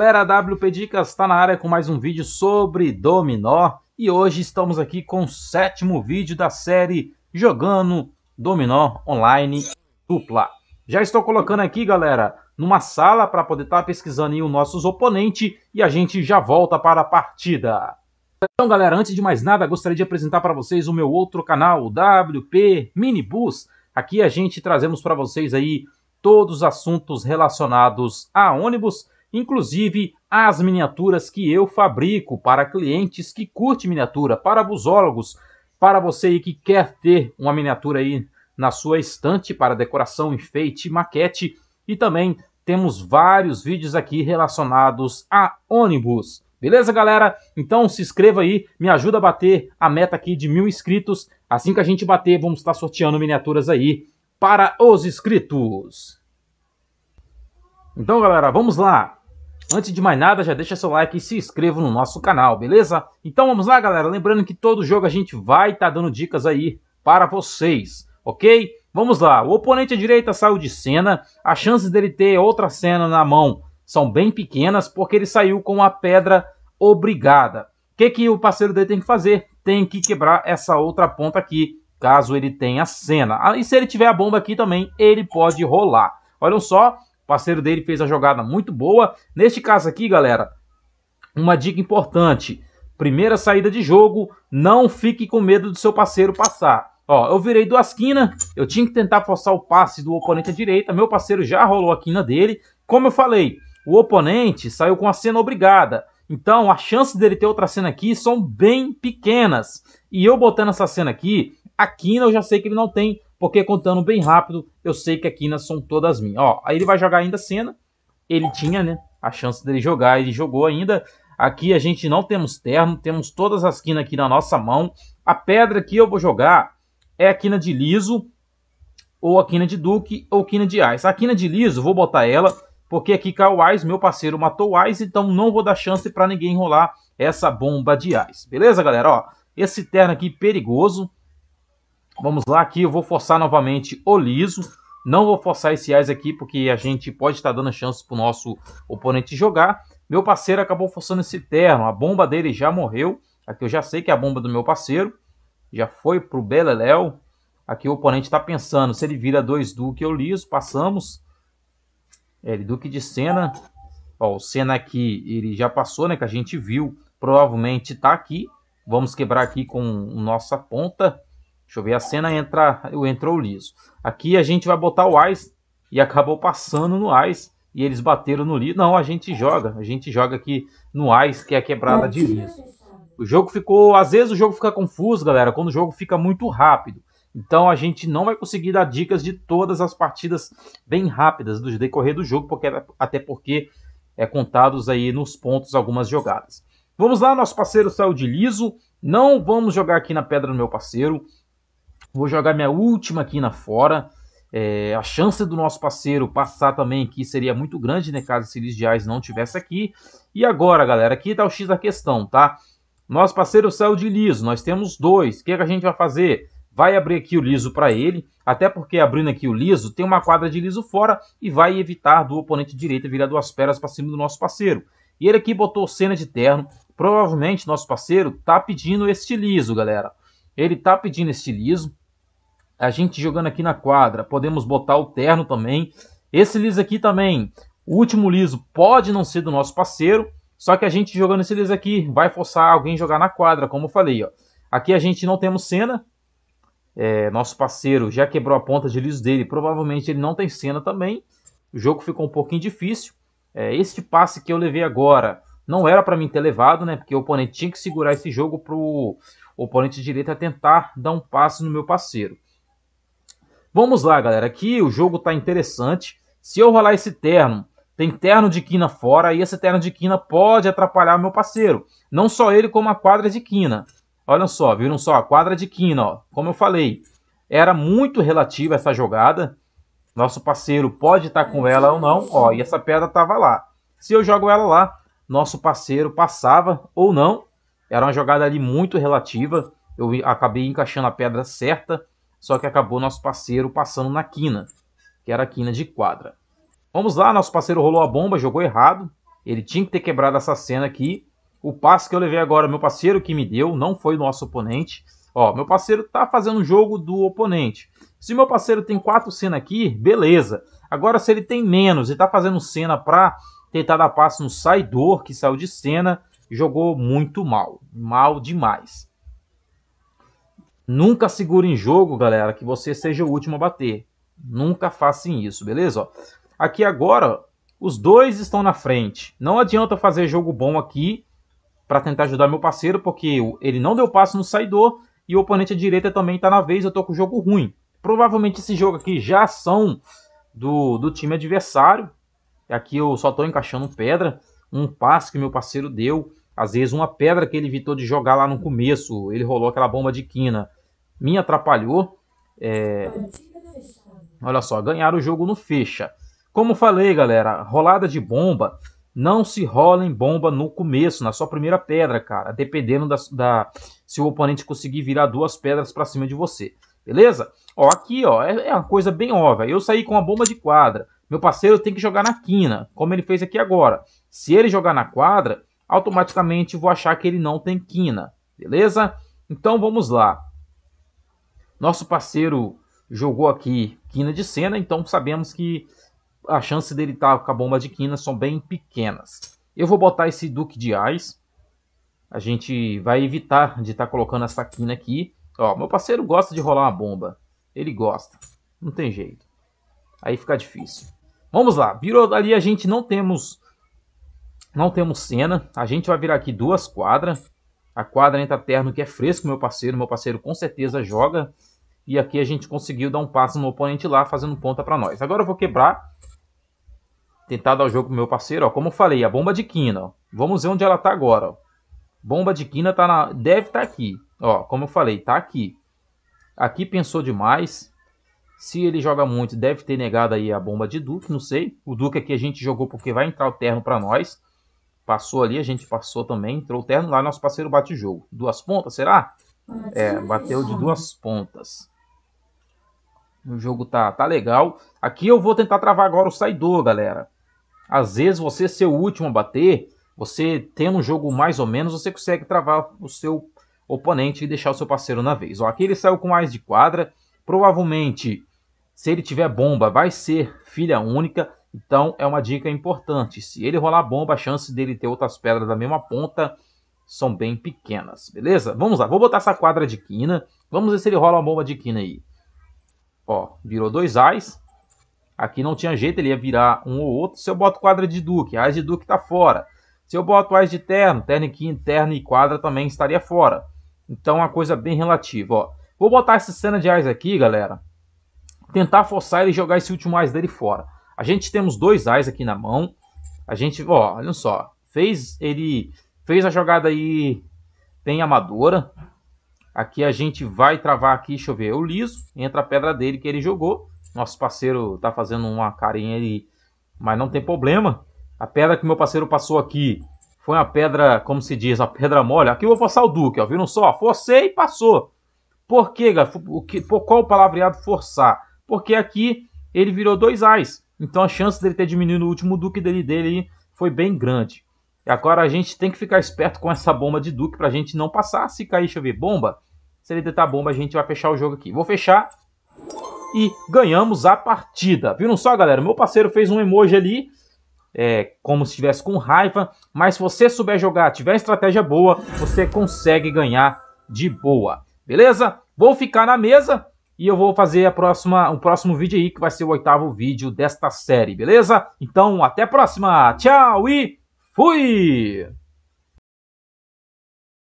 Galera, WP Dicas está na área com mais um vídeo sobre Dominó e hoje estamos aqui com o sétimo vídeo da série Jogando Dominó Online Dupla. Já estou colocando aqui, galera, numa sala para poder estar tá pesquisando aí os nossos oponentes e a gente já volta para a partida. Então, galera, antes de mais nada, gostaria de apresentar para vocês o meu outro canal, o WP Minibus. Aqui a gente trazemos para vocês aí todos os assuntos relacionados a ônibus inclusive as miniaturas que eu fabrico para clientes que curtem miniatura, para busólogos, para você que quer ter uma miniatura aí na sua estante para decoração, enfeite, maquete e também temos vários vídeos aqui relacionados a ônibus. Beleza, galera? Então se inscreva aí, me ajuda a bater a meta aqui de mil inscritos. Assim que a gente bater, vamos estar sorteando miniaturas aí para os inscritos. Então, galera, vamos lá. Antes de mais nada, já deixa seu like e se inscreva no nosso canal, beleza? Então vamos lá, galera. Lembrando que todo jogo a gente vai estar tá dando dicas aí para vocês, ok? Vamos lá. O oponente à direita saiu de cena. As chances dele ter outra cena na mão são bem pequenas, porque ele saiu com a pedra obrigada. O que, que o parceiro dele tem que fazer? Tem que quebrar essa outra ponta aqui, caso ele tenha cena. Ah, e se ele tiver a bomba aqui também, ele pode rolar. Olha só, o parceiro dele fez a jogada muito boa. Neste caso aqui, galera, uma dica importante. Primeira saída de jogo, não fique com medo do seu parceiro passar. Ó, eu virei duas quinas, eu tinha que tentar forçar o passe do oponente à direita, meu parceiro já rolou a quina dele. Como eu falei, o oponente saiu com a cena obrigada. Então, a chance dele ter outra cena aqui são bem pequenas. E eu botando essa cena aqui, a quina eu já sei que ele não tem porque contando bem rápido, eu sei que aqui são todas minhas. Ó, aí ele vai jogar ainda a cena. Ele tinha, né, a chance dele jogar, ele jogou ainda. Aqui a gente não temos terno, temos todas as quinas aqui na nossa mão. A pedra que eu vou jogar é a quina de liso, ou a quina de duque, ou quina de ice. A quina de liso, vou botar ela, porque aqui caiu ice, meu parceiro matou ice, então não vou dar chance para ninguém enrolar essa bomba de ice. Beleza, galera? Ó, esse terno aqui perigoso, Vamos lá, aqui eu vou forçar novamente o liso. Não vou forçar esse as aqui, porque a gente pode estar dando chance para o nosso oponente jogar. Meu parceiro acabou forçando esse terno. A bomba dele já morreu. Aqui eu já sei que é a bomba do meu parceiro. Já foi para o Beleléu. Aqui o oponente está pensando. Se ele vira 2 Duque, ou liso. Passamos. É, ele Duque de Senna. Ó, o Senna aqui, ele já passou, né? Que a gente viu. Provavelmente está aqui. Vamos quebrar aqui com nossa ponta. Deixa eu ver a cena, entra, entrou o Liso. Aqui a gente vai botar o Ice e acabou passando no Ice e eles bateram no Liso. Não, a gente joga, a gente joga aqui no Ice, que é a quebrada de Liso. O jogo ficou, às vezes o jogo fica confuso, galera, quando o jogo fica muito rápido. Então a gente não vai conseguir dar dicas de todas as partidas bem rápidas do decorrer do jogo, porque até porque é contados aí nos pontos algumas jogadas. Vamos lá, nosso parceiro saiu de liso. Não vamos jogar aqui na pedra do meu parceiro. Vou jogar minha última aqui na fora. É, a chance do nosso parceiro passar também aqui seria muito grande, né? Caso Siris de não tivesse aqui. E agora, galera, aqui tá o X da questão, tá? Nosso parceiro saiu de liso, nós temos dois. O que, é que a gente vai fazer? Vai abrir aqui o liso para ele, até porque abrindo aqui o liso, tem uma quadra de liso fora e vai evitar do oponente direito virar duas peras para cima do nosso parceiro. E ele aqui botou cena de terno. Provavelmente nosso parceiro tá pedindo este liso, galera. Ele está pedindo liso, A gente jogando aqui na quadra, podemos botar o terno também. Esse liso aqui também, o último liso pode não ser do nosso parceiro, só que a gente jogando esse liso aqui vai forçar alguém jogar na quadra, como eu falei. Ó. Aqui a gente não temos cena, é, nosso parceiro já quebrou a ponta de liso dele, provavelmente ele não tem cena também. O jogo ficou um pouquinho difícil. É, este passe que eu levei agora não era para mim ter levado, né? Porque o oponente tinha que segurar esse jogo pro o oponente direito a tentar dar um passe no meu parceiro. Vamos lá, galera. Aqui o jogo tá interessante. Se eu rolar esse terno, tem terno de quina fora e esse terno de quina pode atrapalhar meu parceiro. Não só ele, como a quadra de quina. Olha só, viram só? A quadra de quina, ó. Como eu falei, era muito relativa essa jogada. Nosso parceiro pode estar tá com ela ou não, ó. E essa pedra tava lá. Se eu jogo ela lá, nosso parceiro passava ou não era uma jogada ali muito relativa. Eu acabei encaixando a pedra certa, só que acabou nosso parceiro passando na quina, que era a quina de quadra. Vamos lá, nosso parceiro rolou a bomba, jogou errado. Ele tinha que ter quebrado essa cena aqui. O passe que eu levei agora, meu parceiro que me deu, não foi nosso oponente. Ó, meu parceiro tá fazendo o jogo do oponente. Se meu parceiro tem quatro cenas aqui, beleza. Agora, se ele tem menos e tá fazendo cena pra tentar dar passe no saidor que saiu de cena, jogou muito mal, mal demais. Nunca segura em jogo, galera, que você seja o último a bater. Nunca façam isso, beleza? Ó, aqui agora, os dois estão na frente. Não adianta fazer jogo bom aqui para tentar ajudar meu parceiro, porque ele não deu passo no saidor e o oponente à direita também está na vez, eu estou com o jogo ruim. Provavelmente esse jogo aqui já são do, do time adversário. Aqui eu só estou encaixando pedra um passe que meu parceiro deu, às vezes uma pedra que ele evitou de jogar lá no começo, ele rolou aquela bomba de quina, me atrapalhou. É... Olha só, ganhar o jogo no fecha. Como falei, galera, rolada de bomba, não se rola em bomba no começo, na sua primeira pedra, cara, dependendo da, da se o oponente conseguir virar duas pedras para cima de você. Beleza? Ó, aqui, ó, é, é uma coisa bem óbvia. Eu saí com a bomba de quadra. Meu parceiro tem que jogar na quina, como ele fez aqui agora. Se ele jogar na quadra, automaticamente vou achar que ele não tem quina, beleza? Então vamos lá. Nosso parceiro jogou aqui quina de cena, então sabemos que a chance dele estar tá com a bomba de quina são bem pequenas. Eu vou botar esse duque de ais. A gente vai evitar de estar tá colocando essa quina aqui. Ó, meu parceiro gosta de rolar uma bomba. Ele gosta. Não tem jeito. Aí fica difícil. Vamos lá, virou ali a gente não temos não temos cena, a gente vai virar aqui duas quadras. A quadra entra terno que é fresco, meu parceiro, meu parceiro com certeza joga. E aqui a gente conseguiu dar um passo no oponente lá, fazendo ponta para nós. Agora eu vou quebrar, tentar dar o jogo pro meu parceiro, ó. Como eu falei, a bomba de quina, ó. Vamos ver onde ela tá agora, ó. Bomba de quina tá na... deve estar tá aqui, ó. Como eu falei, tá aqui. Aqui pensou demais, se ele joga muito, deve ter negado aí a bomba de Duke, não sei. O Duke aqui a gente jogou porque vai entrar o terno para nós. Passou ali, a gente passou também, entrou o terno lá, nosso parceiro bate o jogo. Duas pontas, será? É, bateu de duas pontas. O jogo tá, tá legal. Aqui eu vou tentar travar agora o saidor, galera. Às vezes você ser o último a bater, você tendo um jogo mais ou menos, você consegue travar o seu oponente e deixar o seu parceiro na vez. Ó, aqui ele saiu com mais de quadra. Provavelmente, se ele tiver bomba, vai ser filha única. Então é uma dica importante. Se ele rolar bomba, a chance dele ter outras pedras da mesma ponta são bem pequenas, beleza? Vamos lá, vou botar essa quadra de quina. Vamos ver se ele rola uma bomba de quina aí. Ó, virou dois ais. Aqui não tinha jeito, ele ia virar um ou outro. Se eu boto quadra de duque, ais de duque tá fora. Se eu boto ais de terno, terno e quina, terno e quadra também estaria fora. Então é uma coisa bem relativa, ó. Vou botar essa cena de ais aqui, galera. Tentar forçar ele jogar esse último ais dele fora. A gente temos dois ais aqui na mão. A gente, ó, olha só. Fez ele fez a jogada aí tem amadora. Aqui a gente vai travar aqui, deixa eu ver, o liso, entra a pedra dele que ele jogou. Nosso parceiro tá fazendo uma carinha ali, mas não tem problema. A pedra que meu parceiro passou aqui foi uma pedra, como se diz, a pedra mole. Aqui eu vou forçar o Duque, ó, viram só? Forcei e passou. Por quê, o que, por qual o palavreado forçar? Porque aqui ele virou dois a's. Então a chance dele ter diminuído o último Duque dele, dele foi bem grande. Agora a gente tem que ficar esperto com essa bomba de Duque para a gente não passar. Se cair, ver bomba, se ele tentar bomba, a gente vai fechar o jogo aqui. Vou fechar e ganhamos a partida. Viram só, galera? Meu parceiro fez um emoji ali, é, como se estivesse com raiva. Mas se você souber jogar, tiver estratégia boa, você consegue ganhar de boa. Beleza? Vou ficar na mesa e eu vou fazer a próxima, o próximo vídeo aí, que vai ser o oitavo vídeo desta série, beleza? Então, até a próxima. Tchau e fui!